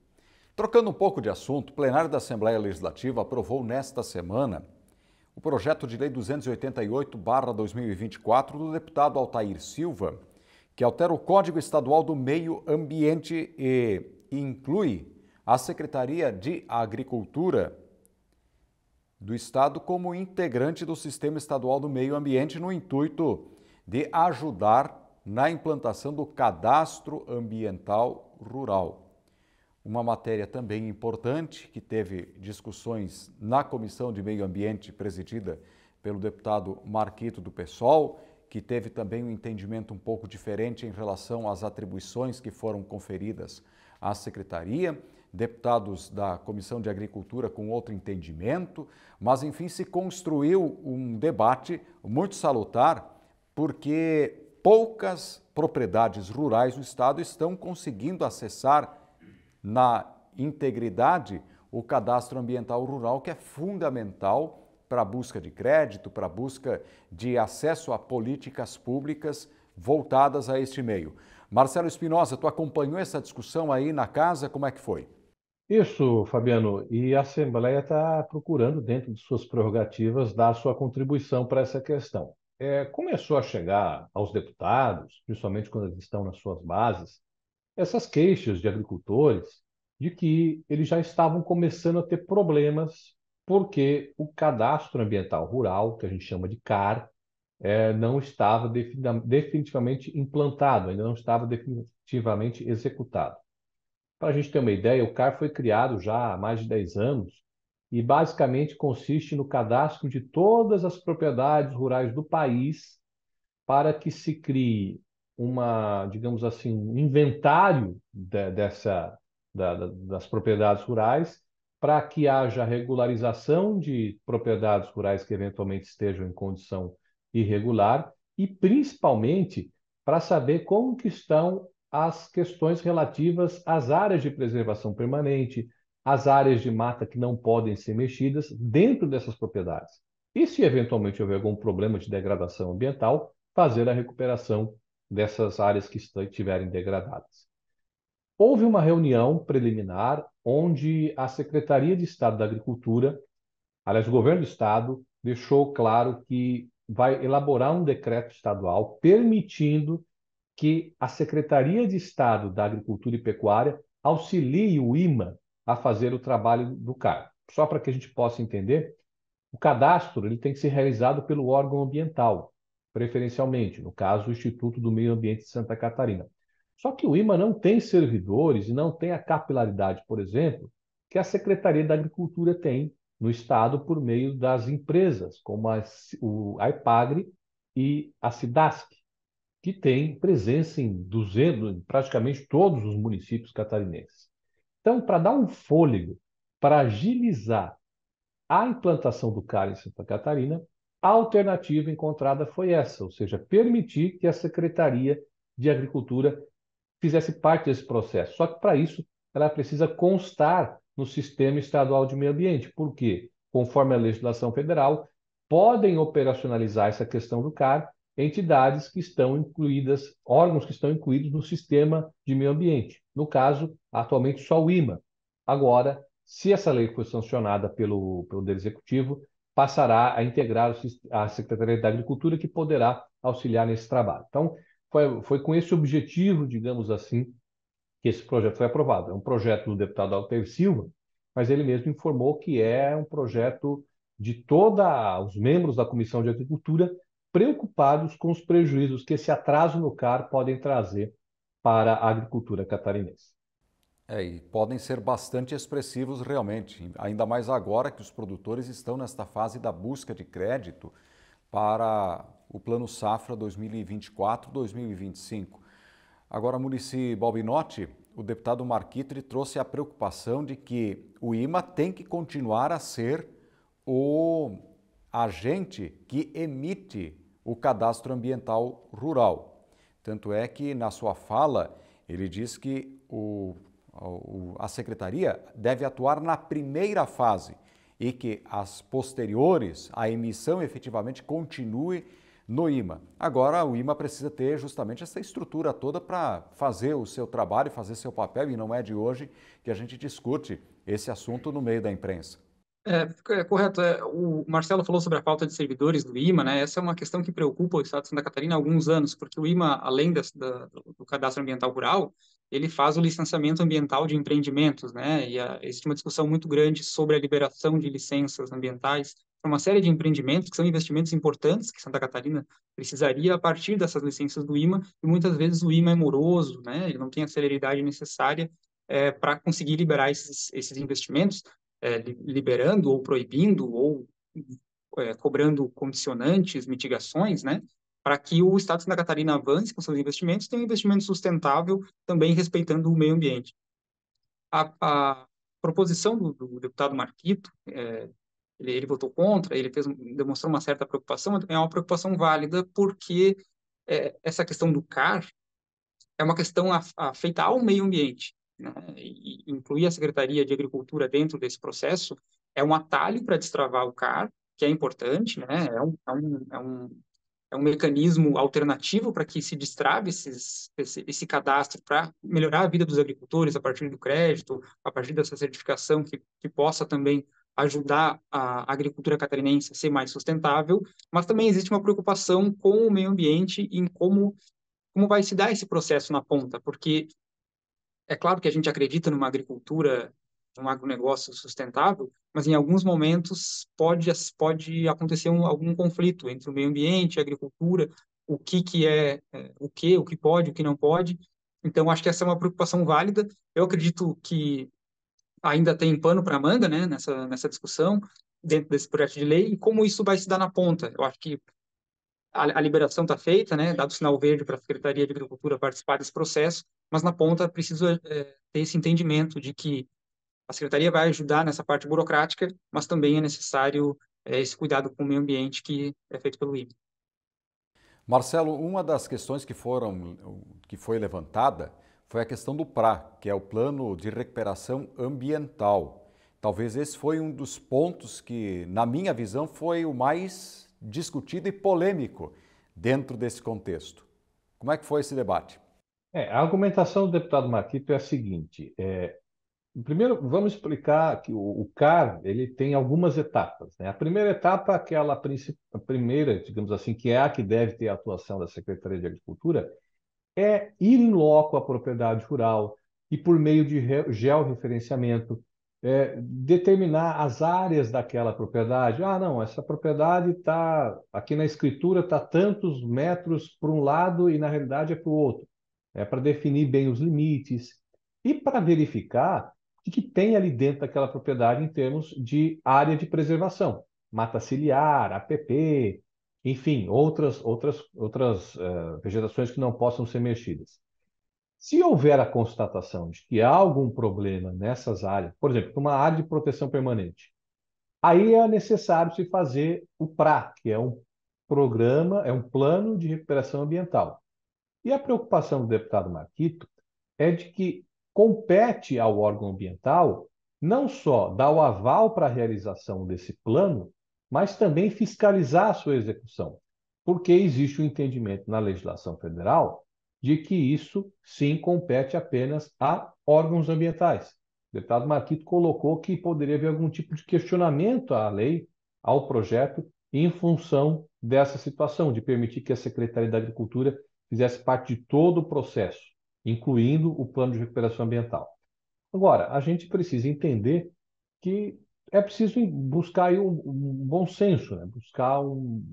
Trocando um pouco de assunto, o plenário da Assembleia Legislativa aprovou nesta semana o projeto de lei 288/2024 do deputado Altair Silva, que altera o Código Estadual do Meio Ambiente e inclui a Secretaria de Agricultura do Estado como integrante do Sistema Estadual do Meio Ambiente no intuito de ajudar na implantação do cadastro ambiental rural. Uma matéria também importante que teve discussões na Comissão de Meio Ambiente, presidida pelo deputado Marquito do Pessoal, que teve também um entendimento um pouco diferente em relação às atribuições que foram conferidas à secretaria deputados da Comissão de Agricultura com outro entendimento, mas enfim se construiu um debate muito salutar, porque poucas propriedades rurais do estado estão conseguindo acessar na integridade o cadastro ambiental rural, que é fundamental para a busca de crédito, para a busca de acesso a políticas públicas voltadas a este meio. Marcelo Espinosa, tu acompanhou essa discussão aí na casa, como é que foi? Isso, Fabiano, e a Assembleia está procurando, dentro de suas prerrogativas, dar sua contribuição para essa questão. É, começou a chegar aos deputados, principalmente quando eles estão nas suas bases, essas queixas de agricultores de que eles já estavam começando a ter problemas porque o cadastro ambiental rural, que a gente chama de CAR, é, não estava definitivamente implantado, ainda não estava definitivamente executado. Para a gente ter uma ideia, o CAR foi criado já há mais de 10 anos e basicamente consiste no cadastro de todas as propriedades rurais do país para que se crie uma, digamos assim, um inventário de, dessa, da, da, das propriedades rurais para que haja regularização de propriedades rurais que eventualmente estejam em condição irregular e principalmente para saber como que estão as questões relativas às áreas de preservação permanente, às áreas de mata que não podem ser mexidas dentro dessas propriedades. E se eventualmente houver algum problema de degradação ambiental, fazer a recuperação dessas áreas que estiverem degradadas. Houve uma reunião preliminar onde a Secretaria de Estado da Agricultura, aliás, o governo do Estado, deixou claro que vai elaborar um decreto estadual permitindo que a Secretaria de Estado da Agricultura e Pecuária auxilie o IMA a fazer o trabalho do CAR. Só para que a gente possa entender, o cadastro ele tem que ser realizado pelo órgão ambiental, preferencialmente, no caso, o Instituto do Meio Ambiente de Santa Catarina. Só que o IMA não tem servidores e não tem a capilaridade, por exemplo, que a Secretaria da Agricultura tem no Estado por meio das empresas, como a, o, a IPAGRE e a SIDASC que tem presença em 200, praticamente todos os municípios catarinenses. Então, para dar um fôlego, para agilizar a implantação do CAR em Santa Catarina, a alternativa encontrada foi essa, ou seja, permitir que a Secretaria de Agricultura fizesse parte desse processo. Só que para isso ela precisa constar no sistema estadual de meio ambiente, porque, conforme a legislação federal, podem operacionalizar essa questão do CAR entidades que estão incluídas, órgãos que estão incluídos no sistema de meio ambiente. No caso, atualmente só o IMA. Agora, se essa lei for sancionada pelo Poder Executivo, passará a integrar a Secretaria da Agricultura, que poderá auxiliar nesse trabalho. Então, foi, foi com esse objetivo, digamos assim, que esse projeto foi aprovado. É um projeto do deputado Alter Silva, mas ele mesmo informou que é um projeto de todos os membros da Comissão de Agricultura preocupados com os prejuízos que esse atraso no CAR podem trazer para a agricultura catarinense. É, e podem ser bastante expressivos realmente, ainda mais agora que os produtores estão nesta fase da busca de crédito para o Plano Safra 2024-2025. Agora, Murici Balbinotti, o deputado Marquitre trouxe a preocupação de que o IMA tem que continuar a ser o agente que emite o cadastro ambiental rural. Tanto é que, na sua fala, ele diz que o, a secretaria deve atuar na primeira fase e que as posteriores, a emissão efetivamente continue no IMA. Agora, o IMA precisa ter justamente essa estrutura toda para fazer o seu trabalho, fazer seu papel, e não é de hoje que a gente discute esse assunto no meio da imprensa. É, é correto. É, o Marcelo falou sobre a falta de servidores do IMA, né? Essa é uma questão que preocupa o Estado de Santa Catarina há alguns anos, porque o IMA, além das, da, do cadastro ambiental rural, ele faz o licenciamento ambiental de empreendimentos, né? E a, ah, existe uma discussão muito grande sobre a liberação de licenças ambientais para uma série de empreendimentos que são investimentos importantes que Santa Catarina precisaria a partir dessas licenças do IMA, e muitas vezes o IMA é moroso, né? Ele não tem a celeridade necessária é, para conseguir liberar esses, esses, investimentos, é, liberando ou proibindo ou é, cobrando condicionantes, mitigações, né? Para que o Estado de Santa Catarina avance com seus investimentos, tenha um investimento sustentável, também respeitando o meio ambiente. A, a proposição do, do, deputado Marquito, é, ele, ele, votou contra, ele fez, demonstrou uma certa preocupação, é uma preocupação válida, porque é, essa questão do CAR é uma questão a, feita ao meio ambiente né, incluir a Secretaria de Agricultura dentro desse processo, é um atalho para destravar o CAR, que é importante, né, é, um, é, um, é, um, é um mecanismo alternativo para que se destrave esses, esse, esse cadastro para melhorar a vida dos agricultores a partir do crédito, a partir dessa certificação que, que possa também ajudar a agricultura catarinense a ser mais sustentável, mas também existe uma preocupação com o meio ambiente e em como, como vai se dar esse processo na ponta, porque é claro que a gente acredita numa agricultura, num agronegócio sustentável, mas em alguns momentos pode, pode acontecer um, algum conflito entre o meio ambiente, a agricultura, o que, que é, é o que, o que pode, o que não pode. Então, acho que essa é uma preocupação válida. Eu acredito que ainda tem pano para manga né, nessa, nessa discussão, dentro desse projeto de lei, e como isso vai se dar na ponta. Eu acho que a, a liberação está feita, né, dado o sinal verde para a Secretaria de Agricultura participar desse processo, mas na ponta preciso é, ter esse entendimento de que a secretaria vai ajudar nessa parte burocrática, mas também é necessário é, esse cuidado com o meio ambiente que é feito pelo IB. Marcelo, uma das questões que foram que foi levantada foi a questão do PRA, que é o Plano de Recuperação Ambiental. Talvez esse foi um dos pontos que, na minha visão, foi o mais discutido e polêmico dentro desse contexto. Como é que foi esse debate? É, a argumentação do deputado Matito é a seguinte: é, primeiro vamos explicar que o, o CAR ele tem algumas etapas. Né? A primeira etapa, é aquela a primeira, digamos assim, que é a que deve ter a atuação da Secretaria de Agricultura, é ir em loco à propriedade rural e por meio de georreferenciamento é, determinar as áreas daquela propriedade. Ah, não, essa propriedade está aqui na escritura está tantos metros para um lado e na realidade é para o outro é, né, para definir bem os limites e para verificar o que tem ali dentro daquela propriedade em termos de área de preservação, mata ciliar, APP, enfim, outras, outras, outras uh, vegetações que não possam ser mexidas. Se houver a constatação de que há algum problema nessas áreas, por exemplo, uma área de proteção permanente, aí é necessário se fazer o PRA, que é um programa, é um plano de recuperação ambiental. E a preocupação do deputado Marquito é de que compete ao órgão ambiental não só dar o aval para a realização desse plano, mas também fiscalizar a sua execução, porque existe um entendimento na legislação federal de que isso sim compete apenas a órgãos ambientais. O deputado Marquito colocou que poderia haver algum tipo de questionamento à lei, ao projeto, em função dessa situação, de permitir que a Secretaria da Agricultura fizesse parte de todo o processo, incluindo o plano de recuperação ambiental. Agora, a gente precisa entender que é preciso buscar um, um, bom senso, né? buscar um,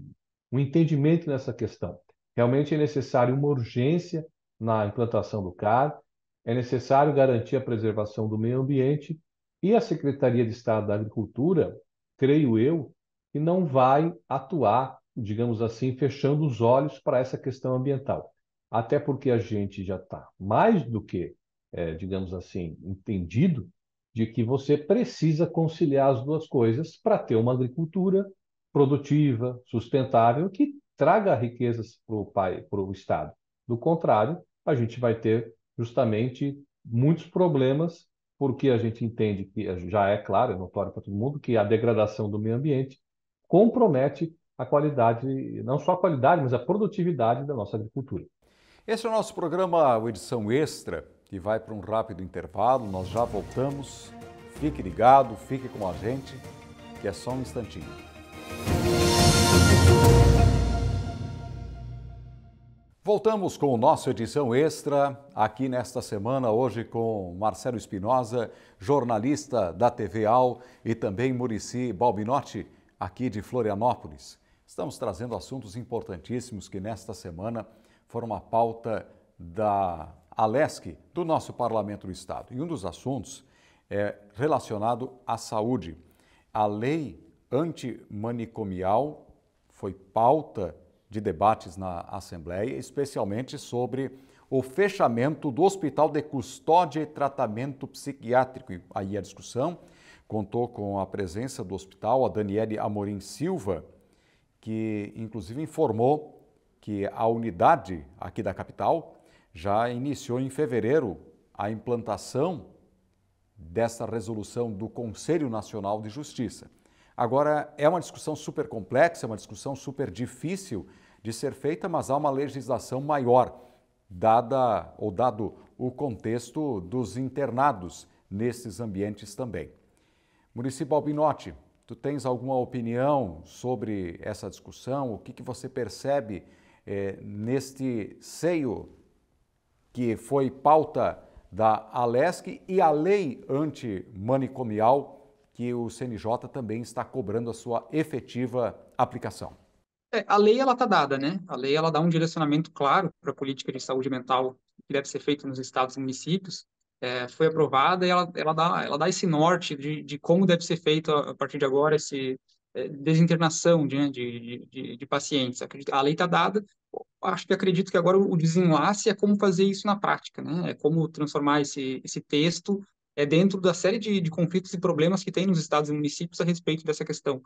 um entendimento nessa questão. Realmente é necessário uma urgência na implantação do CAR, é necessário garantir a preservação do meio ambiente e a Secretaria de Estado da Agricultura, creio eu, que não vai atuar, digamos assim, fechando os olhos para essa questão ambiental até porque a gente já está mais do que, é, digamos assim, entendido de que você precisa conciliar as duas coisas para ter uma agricultura produtiva, sustentável, que traga riquezas para o para o Estado. Do contrário, a gente vai ter justamente muitos problemas, porque a gente entende que é, já é claro, é notório para todo mundo, que a degradação do meio ambiente compromete a qualidade, não só a qualidade, mas a produtividade da nossa agricultura. Este é o nosso programa, o Edição Extra, que vai para um rápido intervalo. Nós já voltamos. Fique ligado, fique com a gente, que é só um instantinho. Voltamos com o nosso edição extra aqui nesta semana, hoje com Marcelo Espinosa, jornalista da TV AL e também Murici Balbinotti, aqui de Florianópolis. Estamos trazendo assuntos importantíssimos que nesta semana a pauta da ALESC, do nosso Parlamento do Estado. E um dos assuntos é relacionado à saúde. A lei antimanicomial foi pauta de debates na Assembleia, especialmente sobre o fechamento do Hospital de Custódia e Tratamento Psiquiátrico. E aí a discussão contou com a presença do hospital, a Daniele Amorim Silva, que inclusive informou que a unidade aqui da capital já iniciou em fevereiro a implantação dessa resolução do Conselho Nacional de Justiça. Agora, é uma discussão super complexa, é uma discussão super difícil de ser feita, mas há uma legislação maior, dada ou dado o contexto dos internados nesses ambientes também. Município Albinotti, tu tens alguma opinião sobre essa discussão? O que, que você percebe? é, neste seio que foi pauta da Alesc e a lei antimanicomial que o CNJ também está cobrando a sua efetiva aplicação. É, a lei ela está dada, né? A lei ela dá um direcionamento claro para a política de saúde mental que deve ser feita nos estados e municípios. É, foi aprovada e ela, ela, dá, ela dá esse norte de, de como deve ser feito a, a partir de agora esse, é, desinternação né, de, de, de, de pacientes. A lei está dada, acho que acredito que agora o desenlace é como fazer isso na prática, né? É como transformar esse, esse texto é dentro da série de, de conflitos e problemas que tem nos estados e municípios a respeito dessa questão.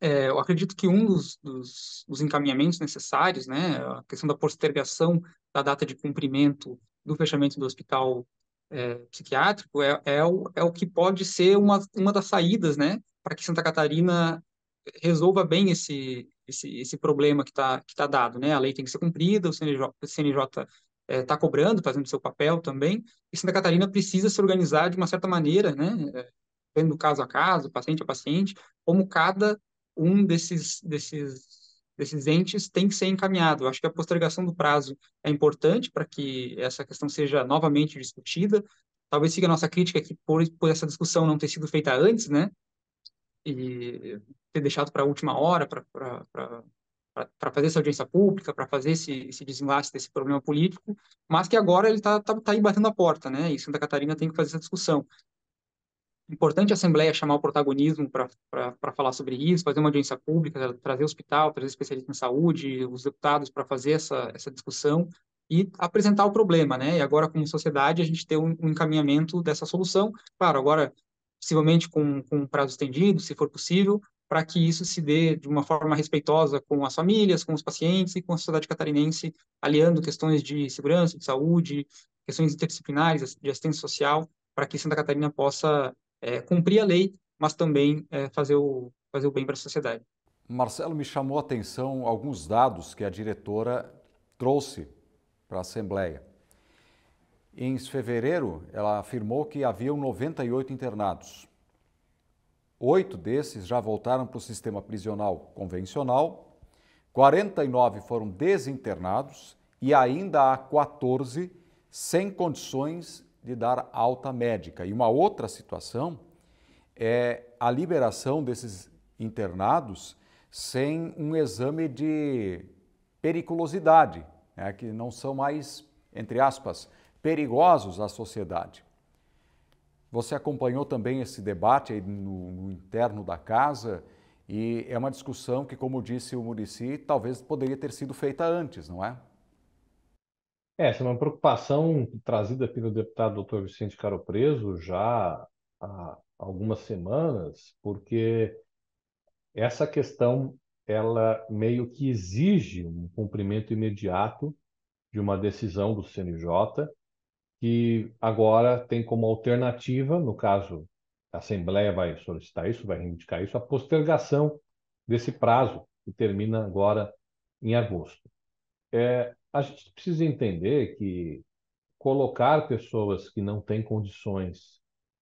É, eu acredito que um dos, dos, dos encaminhamentos necessários, né, a questão da postergação da data de cumprimento do fechamento do hospital é, psiquiátrico é, é, o, é o que pode ser uma, uma das saídas, né, para que Santa Catarina resolva bem esse, esse, esse problema que está que tá dado. Né? A lei tem que ser cumprida, o CNJ, está eh, é, cobrando, fazendo seu papel também, e Santa Catarina precisa se organizar de uma certa maneira, né? Eh, vendo caso a caso, paciente a paciente, como cada um desses, desses, desses entes tem que ser encaminhado. Eu acho que a postergação do prazo é importante para que essa questão seja novamente discutida. Talvez siga a nossa crítica que por, por essa discussão não ter sido feita antes, né? e ter deixado para a última hora para fazer essa audiência pública, para fazer esse, esse, desenlace desse problema político, mas que agora ele está tá, tá aí batendo a porta, né? E Santa Catarina tem que fazer essa discussão. Importante a Assembleia chamar o protagonismo para falar sobre isso, fazer uma audiência pública, trazer hospital, trazer especialista em saúde, os deputados para fazer essa, essa discussão e apresentar o problema, né? E agora, como sociedade, a gente ter um, um encaminhamento dessa solução. Claro, agora possivelmente com, com prazo estendido, se for possível, para que isso se dê de uma forma respeitosa com as famílias, com os pacientes e com a sociedade catarinense, aliando questões de segurança, de saúde, questões interdisciplinares, de assistência social, para que Santa Catarina possa é, cumprir a lei, mas também é, fazer, o, fazer o bem para a sociedade. Marcelo, me chamou a atenção alguns dados que a diretora trouxe para a Assembleia. Em fevereiro, ela afirmou que haviam 98 internados. Oito desses já voltaram para o sistema prisional convencional, 49 foram desinternados e ainda há 14 sem condições de dar alta médica. E uma outra situação é a liberação desses internados sem um exame de periculosidade, né, que não são mais, entre aspas, perigosos à sociedade. Você acompanhou também esse debate no, no, interno da casa e é uma discussão que, como disse o Murici, talvez poderia ter sido feita antes, não é? é essa é uma preocupação trazida pelo deputado Dr. Vicente Caro Preso já há algumas semanas, porque essa questão ela meio que exige um cumprimento imediato de uma decisão do CNJ que agora tem como alternativa, no caso, a Assembleia vai solicitar isso, vai reivindicar isso, a postergação desse prazo, que termina agora em agosto. É, a gente precisa entender que colocar pessoas que não têm condições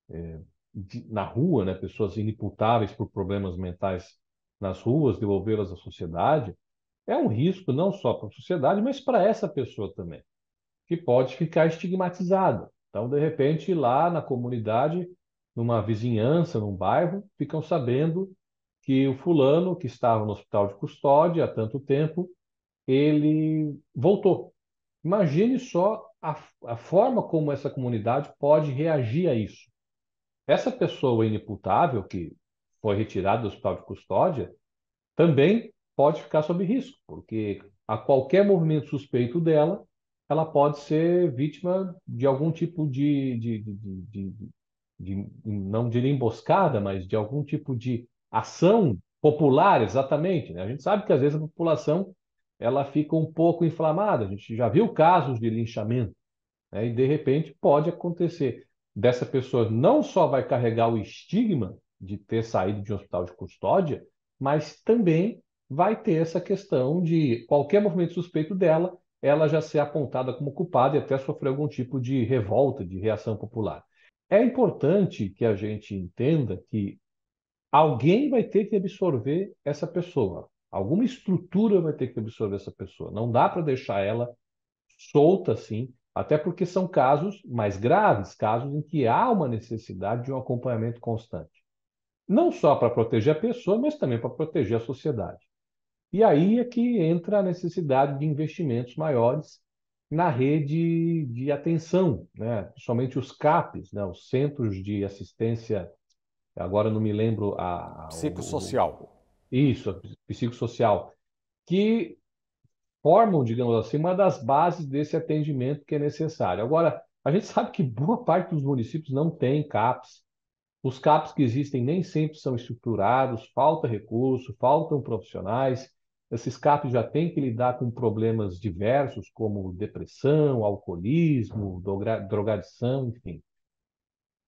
é, de, na rua, né, pessoas inimputáveis por problemas mentais nas ruas, devolvê-las à sociedade, é um risco não só para a sociedade, mas para essa pessoa também que pode ficar estigmatizada. Então, de repente, lá na comunidade, numa vizinhança, num bairro, ficam sabendo que o fulano que estava no hospital de custódia há tanto tempo, ele voltou. Imagine só a, a forma como essa comunidade pode reagir a isso. Essa pessoa inimputável que foi retirada do hospital de custódia também pode ficar sob risco, porque a qualquer movimento suspeito dela, ela pode ser vítima de algum tipo de, de, de, de, não diria emboscada, mas de algum tipo de ação popular, exatamente. Né? A gente sabe que às vezes a população ela fica um pouco inflamada. A gente já viu casos de linchamento, né? e de repente pode acontecer dessa pessoa não só vai carregar o estigma de ter saído de um hospital de custódia, mas também vai ter essa questão de qualquer movimento suspeito dela ela já ser apontada como culpada e até sofrer algum tipo de revolta, de reação popular. É importante que a gente entenda que alguém vai ter que absorver essa pessoa, alguma estrutura vai ter que absorver essa pessoa. Não dá para deixar ela solta assim, até porque são casos mais graves, casos em que há uma necessidade de um acompanhamento constante. Não só para proteger a pessoa, mas também para proteger a sociedade. E aí é que entra a necessidade de investimentos maiores na rede de atenção, né? principalmente os CAPs, né? os Centros de Assistência, agora não me lembro a... a psicossocial. O, isso, psicossocial, que formam, digamos assim, uma das bases desse atendimento que é necessário. Agora, a gente sabe que boa parte dos municípios não tem CAPs. Os CAPs que existem nem sempre são estruturados, falta recurso, faltam profissionais. Esse escape já tem que lidar com problemas diversos, como depressão, alcoolismo, drogadição, enfim.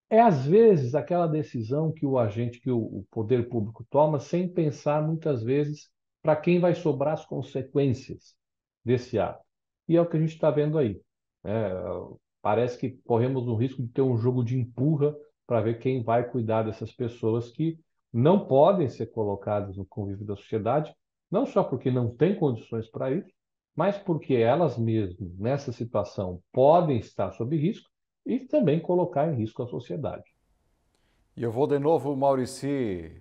É, às vezes, aquela decisão que o agente, que o poder público toma, sem pensar muitas vezes para quem vai sobrar as consequências desse ato. E é o que a gente está vendo aí. É, parece que corremos o risco de ter um jogo de empurra para ver quem vai cuidar dessas pessoas que não podem ser colocadas no convívio da sociedade não só porque não têm condições para isso, mas porque elas mesmas, nessa situação, podem estar sob risco e também colocar em risco a sociedade. E eu vou de novo, Maurici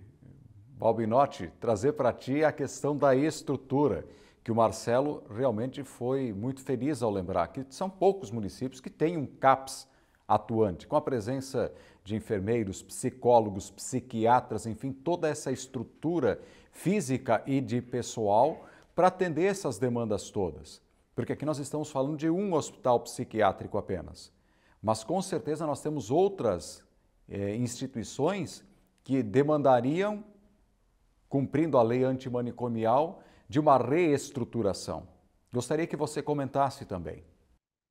Balbinotti, trazer para ti a questão da estrutura, que o Marcelo realmente foi muito feliz ao lembrar, que são poucos municípios que têm um CAPS atuante, com a presença de enfermeiros, psicólogos, psiquiatras, enfim, toda essa estrutura física e de pessoal para atender essas demandas todas. Porque aqui nós estamos falando de um hospital psiquiátrico apenas. Mas com certeza nós temos outras eh, instituições que demandariam, cumprindo a lei antimanicomial, de uma reestruturação. Gostaria que você comentasse também.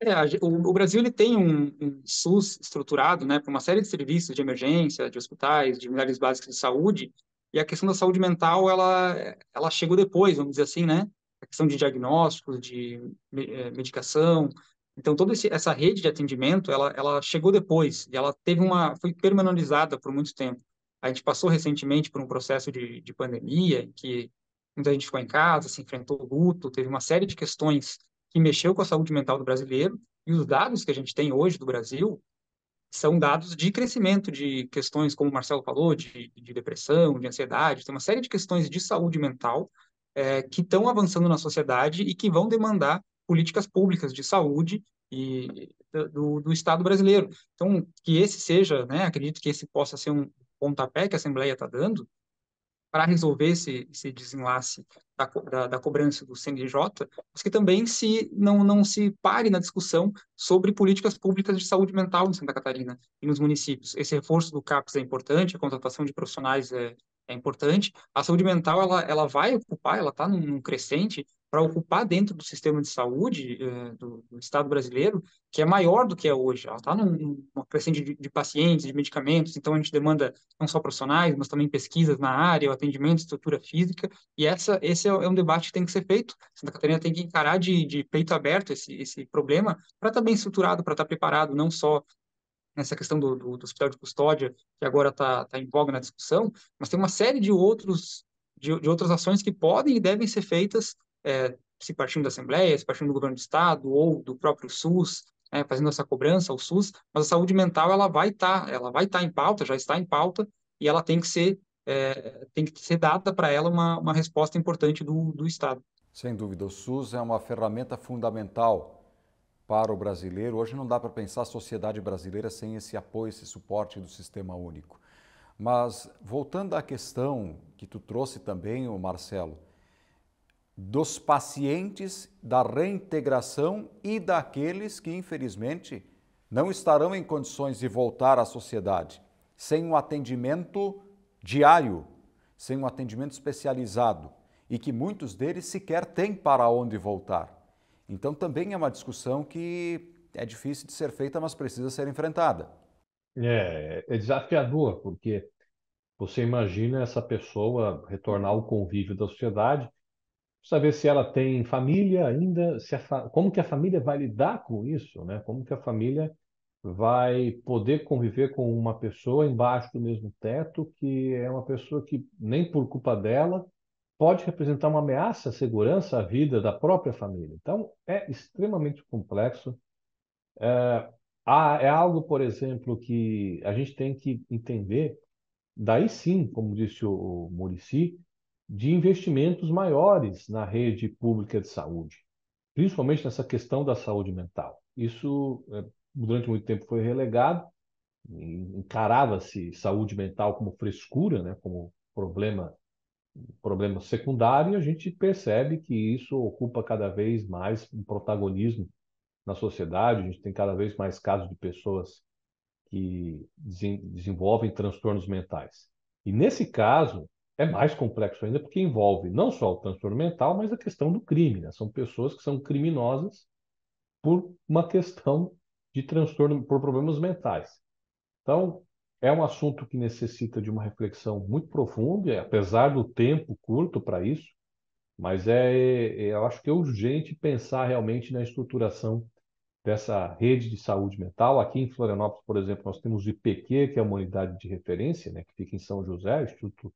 É, o, o, Brasil ele tem um, um SUS estruturado né, para uma série de serviços de emergência, de hospitais, de unidades básicas de saúde, e a questão da saúde mental, ela, ela chegou depois, vamos dizer assim, né? A questão de diagnósticos, de eh, medicação. Então, toda esse, essa rede de atendimento, ela, ela chegou depois. E ela teve uma... Foi permanentizada por muito tempo. A gente passou recentemente por um processo de, de pandemia, em que muita gente ficou em casa, se enfrentou luto, teve uma série de questões que mexeu com a saúde mental do brasileiro. E os dados que a gente tem hoje do Brasil, são dados de crescimento de questões, como o Marcelo falou, de, de depressão, de ansiedade, tem uma série de questões de saúde mental é, que estão avançando na sociedade e que vão demandar políticas públicas de saúde e do, do Estado brasileiro. Então, que esse seja, né, acredito que esse possa ser um pontapé que a Assembleia está dando para resolver esse, esse desenlace da, da, da, cobrança do CNJ, mas que também se não, não se pare na discussão sobre políticas públicas de saúde mental em Santa Catarina e nos municípios. Esse reforço do CAPS é importante, a contratação de profissionais é, é importante. A saúde mental ela, ela vai ocupar, ela está num, num, crescente para ocupar dentro do sistema de saúde eh, do, do, Estado brasileiro, que é maior do que é hoje. Ela está numa crescente de, de, pacientes, de medicamentos, então a gente demanda não só profissionais, mas também pesquisas na área, o atendimento, estrutura física, e essa, esse é, é um debate que tem que ser feito. Santa Catarina tem que encarar de, de peito aberto esse, esse problema para estar tá bem estruturado, para estar tá preparado, não só nessa questão do, do, do, hospital de custódia, que agora está tá em voga na discussão, mas tem uma série de outros de, de, outras ações que podem e devem ser feitas é, se partindo da Assembleia, se partindo do governo do Estado ou do próprio SUS, né, fazendo essa cobrança ao SUS, mas a saúde mental ela vai estar, tá, ela vai estar tá em pauta, já está em pauta, e ela tem que ser, é, tem que ser dada para ela uma, uma resposta importante do, do Estado. Sem dúvida, o SUS é uma ferramenta fundamental para o brasileiro. Hoje não dá para pensar a sociedade brasileira sem esse apoio, esse suporte do sistema único. Mas voltando à questão que tu trouxe também, o Marcelo, dos pacientes, da reintegração e daqueles que, infelizmente, não estarão em condições de voltar à sociedade sem um atendimento diário, sem um atendimento especializado e que muitos deles sequer têm para onde voltar. Então, também é uma discussão que é difícil de ser feita, mas precisa ser enfrentada. É, é desafiador, porque você imagina essa pessoa retornar ao convívio da sociedade saber se ela tem família ainda, se fa... como que a família vai lidar com isso, né? Como que a família vai poder conviver com uma pessoa embaixo do mesmo teto que é uma pessoa que nem por culpa dela pode representar uma ameaça à segurança à vida da própria família. Então é extremamente complexo. É, é algo, por exemplo, que a gente tem que entender. Daí sim, como disse o Murici, de investimentos maiores na rede pública de saúde, principalmente nessa questão da saúde mental. Isso, é, durante muito tempo, foi relegado, encarava-se saúde mental como frescura, né, como problema problema secundário, e a gente percebe que isso ocupa cada vez mais um protagonismo na sociedade, a gente tem cada vez mais casos de pessoas que desenvolvem transtornos mentais. E nesse caso, é mais complexo ainda porque envolve não só o transtorno mental, mas a questão do crime. Né? São pessoas que são criminosas por uma questão de transtorno, por problemas mentais. Então, é um assunto que necessita de uma reflexão muito profunda, apesar do tempo curto para isso, mas é, é, eu acho que é urgente pensar realmente na estruturação dessa rede de saúde mental. Aqui em Florianópolis, por exemplo, nós temos o IPQ, que é uma unidade de referência, né, que fica em São José, o Instituto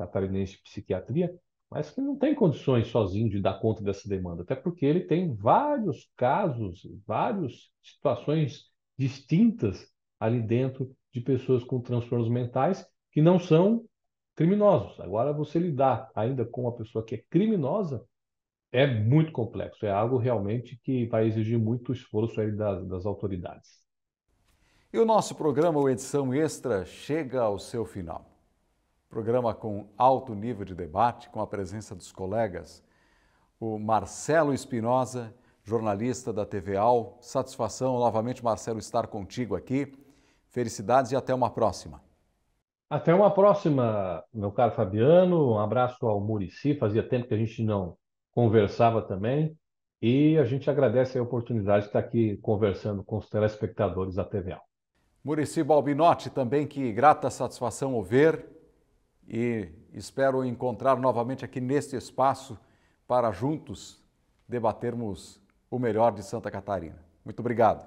catarinense de psiquiatria, mas que não tem condições sozinho de dar conta dessa demanda, até porque ele tem vários casos, várias situações distintas ali dentro de pessoas com transtornos mentais que não são criminosos. Agora, você lidar ainda com uma pessoa que é criminosa é muito complexo, é algo realmente que vai exigir muito esforço aí das, das autoridades. E o nosso programa, o Edição Extra, chega ao seu final. Programa com alto nível de debate, com a presença dos colegas. O Marcelo Espinosa, jornalista da TV AL. Satisfação novamente, Marcelo, estar contigo aqui. Felicidades e até uma próxima. Até uma próxima, meu caro Fabiano. Um abraço ao Murici. Fazia tempo que a gente não conversava também. E a gente agradece a oportunidade de estar aqui conversando com os telespectadores da TVA. Murici Balbinotti, também que grata satisfação ouvir e espero encontrar novamente aqui neste espaço para juntos debatermos o melhor de Santa Catarina. Muito obrigado.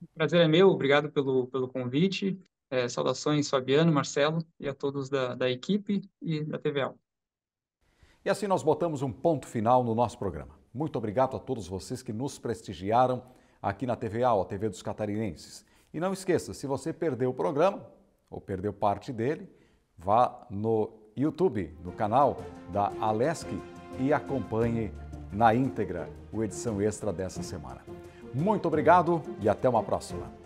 O prazer é meu, obrigado pelo, pelo convite. É, saudações, Fabiano, Marcelo e a todos da, da equipe e da TVA. E assim nós botamos um ponto final no nosso programa. Muito obrigado a todos vocês que nos prestigiaram aqui na TVA, a TV dos Catarinenses. E não esqueça, se você perdeu o programa ou perdeu parte dele, Vá no YouTube, no canal da Alesc e acompanhe na íntegra o edição extra dessa semana. Muito obrigado e até uma próxima.